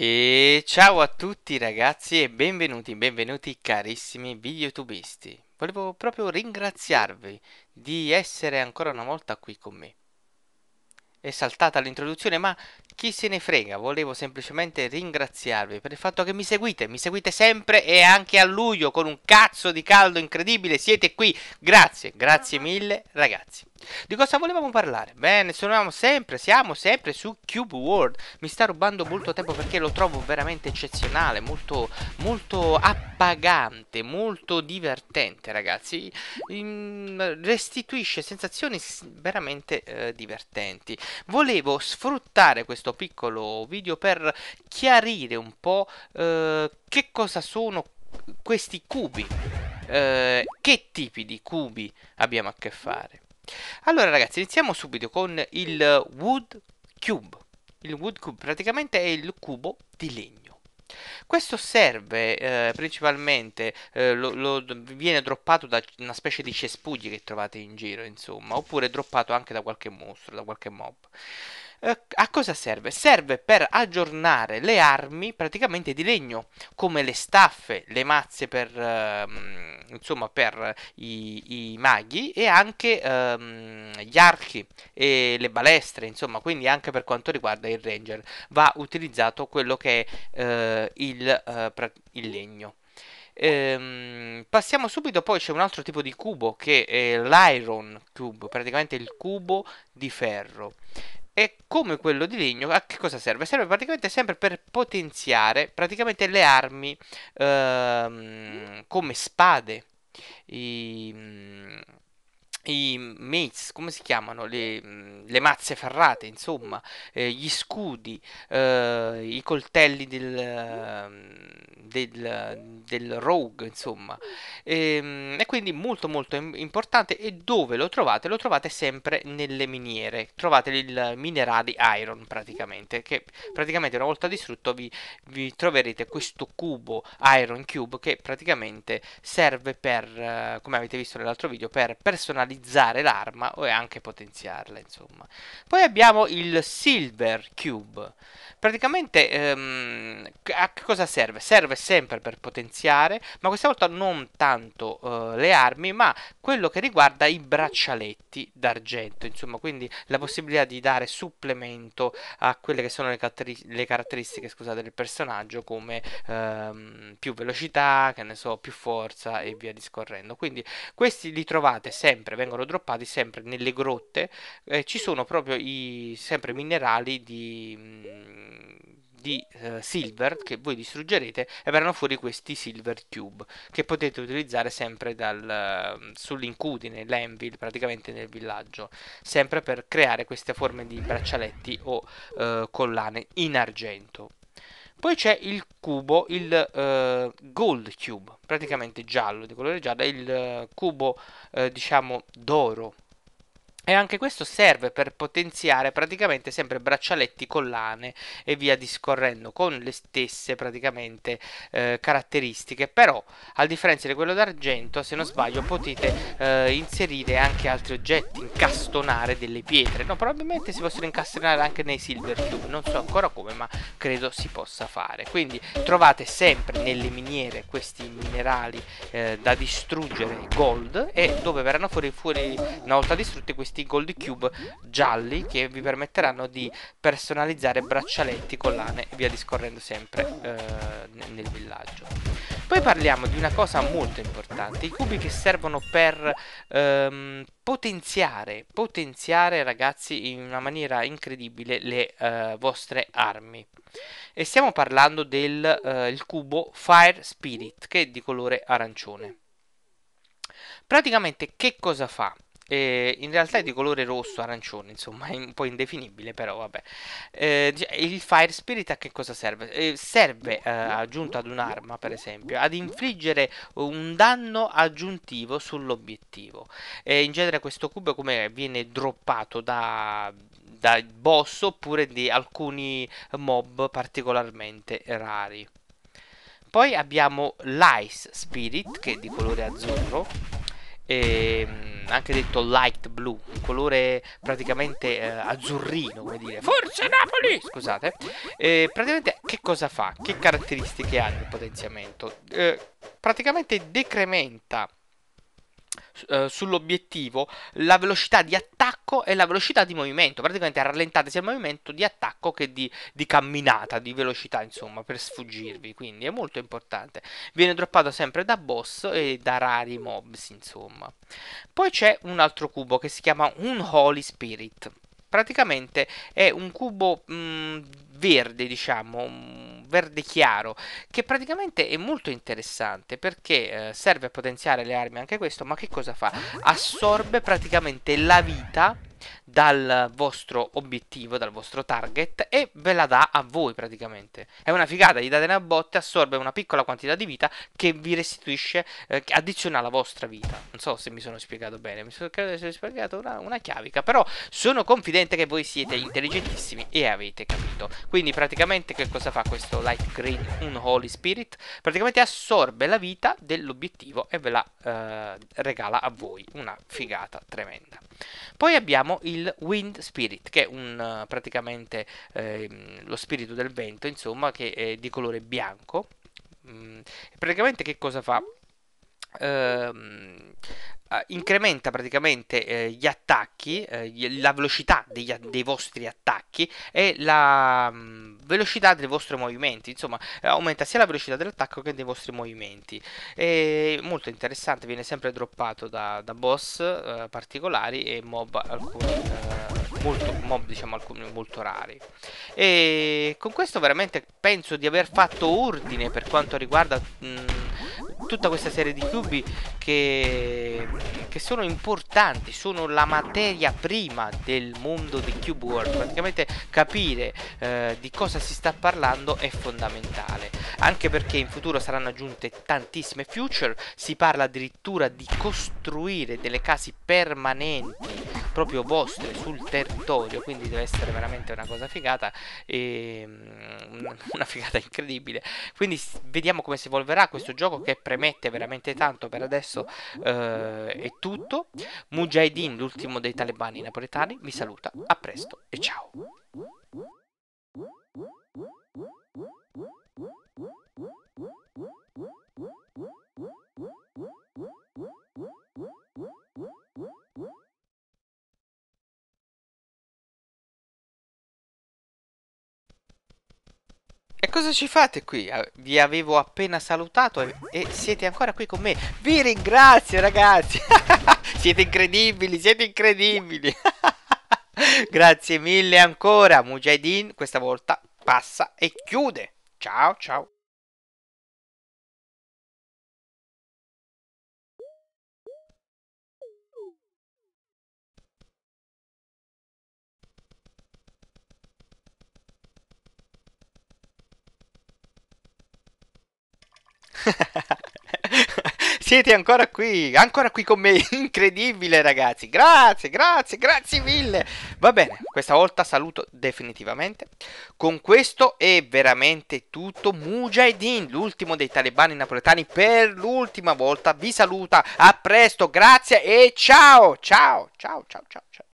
E ciao a tutti ragazzi e benvenuti, benvenuti carissimi videotubisti. Volevo proprio ringraziarvi di essere ancora una volta qui con me. È saltata l'introduzione ma chi se ne frega, volevo semplicemente ringraziarvi per il fatto che mi seguite, mi seguite sempre e anche a luglio con un cazzo di caldo incredibile siete qui. Grazie, grazie mille ragazzi. Di cosa volevamo parlare? Bene, sono sempre, siamo sempre su Cube World Mi sta rubando molto tempo perché lo trovo veramente eccezionale Molto, molto appagante, molto divertente ragazzi Restituisce sensazioni veramente eh, divertenti Volevo sfruttare questo piccolo video per chiarire un po' eh, che cosa sono questi cubi eh, Che tipi di cubi abbiamo a che fare allora ragazzi, iniziamo subito con il Wood Cube. Il Wood Cube praticamente è il cubo di legno. Questo serve eh, principalmente, eh, lo, lo, viene droppato da una specie di cespugli che trovate in giro, insomma, oppure droppato anche da qualche mostro, da qualche mob eh, a cosa serve? Serve per aggiornare le armi praticamente di legno, come le staffe, le mazze per, ehm, insomma, per i, i, maghi e anche ehm, gli archi e le balestre, insomma, quindi anche per quanto riguarda il ranger va utilizzato quello che è eh, il, eh, il legno. Ehm, passiamo subito, poi c'è un altro tipo di cubo che è l'iron cube, praticamente il cubo di ferro e come quello di legno a che cosa serve? Serve praticamente sempre per potenziare praticamente le armi ehm, come spade. I, mm, i mates, come si chiamano, le, mm, le mazze ferrate, insomma, eh, gli scudi, eh, i coltelli del, mm, del, del rogue, insomma. E, ehm, e, quindi molto molto importante e dove lo trovate? Lo trovate sempre nelle miniere, trovate il minerale iron praticamente, che praticamente una volta distrutto vi, vi troverete questo cubo, iron cube, che praticamente serve per, eh, come avete visto nell'altro video, per personalizzare utilizzare l'arma o anche potenziarla, insomma. Poi abbiamo il Silver Cube. Praticamente ehm, a cosa serve? Serve sempre per potenziare, ma questa volta non tanto eh, le armi, ma quello che riguarda i braccialetti d'argento, insomma, quindi la possibilità di dare supplemento a quelle che sono le, caratteri- le caratteristiche scusate, del personaggio, come ehm, più velocità, che ne so, più forza e via discorrendo. Quindi questi li trovate sempre vengono droppati sempre nelle grotte, eh, ci sono proprio i sempre minerali di mm, di eh, silver che voi distruggerete e verranno fuori questi silver cube che potete utilizzare sempre dal, mm, sull'incudine, l'anvil praticamente nel villaggio sempre per creare queste forme di braccialetti o eh, collane in argento poi c'è il cubo, il eh, gold cube, praticamente giallo, di colore giallo, è il eh, cubo eh, diciamo d'oro e anche questo serve per potenziare praticamente sempre braccialetti, collane e via discorrendo con le stesse praticamente eh, caratteristiche. Però a differenza di quello d'argento se non sbaglio potete eh, inserire anche altri oggetti, incastonare delle pietre. No, probabilmente si possono incastonare anche nei silver cube, non so ancora come ma credo si possa fare. Quindi trovate sempre nelle miniere questi minerali eh, da distruggere gold e dove verranno fuori, fuori una volta distrutti questi questi gold cube gialli che vi permetteranno di personalizzare braccialetti, collane e via discorrendo sempre eh, nel villaggio. Poi parliamo di una cosa molto importante, i cubi che servono per ehm, potenziare, potenziare ragazzi in una maniera incredibile le eh, vostre armi. E stiamo parlando del eh, cubo Fire Spirit che è di colore arancione. Praticamente che cosa fa? Eh, in realtà è di colore rosso, arancione, insomma, è un po' indefinibile, però vabbè. Eh, il Fire Spirit a che cosa serve? Eh, serve, eh, aggiunto ad un'arma, per esempio, ad infliggere un danno aggiuntivo sull'obiettivo. in genere questo cubo come viene droppato da, da boss oppure di alcuni mob particolarmente rari. Poi abbiamo l'Ice Spirit che è di colore azzurro. E, ehm, anche detto light blue, un colore praticamente eh, azzurrino, come dire. Forse Napoli! Scusate. Eh, praticamente che cosa fa? Che caratteristiche ha nel potenziamento? Eh, praticamente decrementa eh, sull'obiettivo la velocità di attacco e la velocità di movimento. Praticamente rallentate sia il movimento di attacco che di, di camminata, di velocità, insomma, per sfuggirvi. Quindi è molto importante. Viene droppato sempre da boss e da rari mobs, insomma. Poi c'è un altro cubo che si chiama un Holy Spirit praticamente è un cubo mh, mm, verde, diciamo, verde chiaro, che praticamente è molto interessante perché eh, serve a potenziare le armi anche questo, ma che cosa fa? Assorbe praticamente la vita dal vostro obiettivo, dal vostro target e ve la dà a voi praticamente. È una figata, gli date una botte, assorbe una piccola quantità di vita che vi restituisce, eh, addizionale alla vostra vita. Non so se mi sono spiegato bene, mi sono, credo di essere spiegato una, una chiavica, però sono confidente che voi siete intelligentissimi e avete capito. Quindi praticamente che cosa fa questo Light Green, un Holy Spirit? Praticamente assorbe la vita dell'obiettivo e ve la eh, regala a voi. Una figata tremenda. Poi abbiamo il il Wind Spirit, che è un, eh, praticamente eh, lo spirito del vento, insomma, che è di colore bianco. Mm, praticamente che cosa fa? ehm, incrementa praticamente eh, gli attacchi, eh, la velocità degli, dei vostri attacchi e la mh, mm, velocità dei vostri movimenti, insomma eh, aumenta sia la velocità dell'attacco che dei vostri movimenti. È molto interessante, viene sempre droppato da, da boss eh, particolari e mob alcuni... Eh, molto, mob diciamo alcuni molto rari e con questo veramente penso di aver fatto ordine per quanto riguarda mh, mm, tutta questa serie di cubi che, che sono importanti, sono la materia prima del mondo di Cube World. Praticamente capire eh, di cosa si sta parlando è fondamentale, anche perché in futuro saranno aggiunte tantissime future, si parla addirittura di costruire delle case permanenti proprio vostre sul territorio quindi deve essere veramente una cosa figata e, ehm, una figata incredibile quindi vediamo come si evolverà questo gioco che premette veramente tanto per adesso eh, è tutto Mujahideen l'ultimo dei talebani napoletani vi saluta a presto e ciao cosa ci fate qui? Ah, vi avevo appena salutato e, e siete ancora qui con me. Vi ringrazio ragazzi. siete incredibili, siete incredibili. Grazie mille ancora, Mujahideen. Questa volta passa e chiude. Ciao, ciao. Siete ancora qui, ancora qui con me, incredibile ragazzi, grazie, grazie, grazie mille. Va bene, questa volta saluto definitivamente. Con questo è veramente tutto. Mujahideen, l'ultimo dei talebani napoletani, per l'ultima volta vi saluta. A presto, grazie e ciao, ciao, ciao, ciao, ciao. ciao.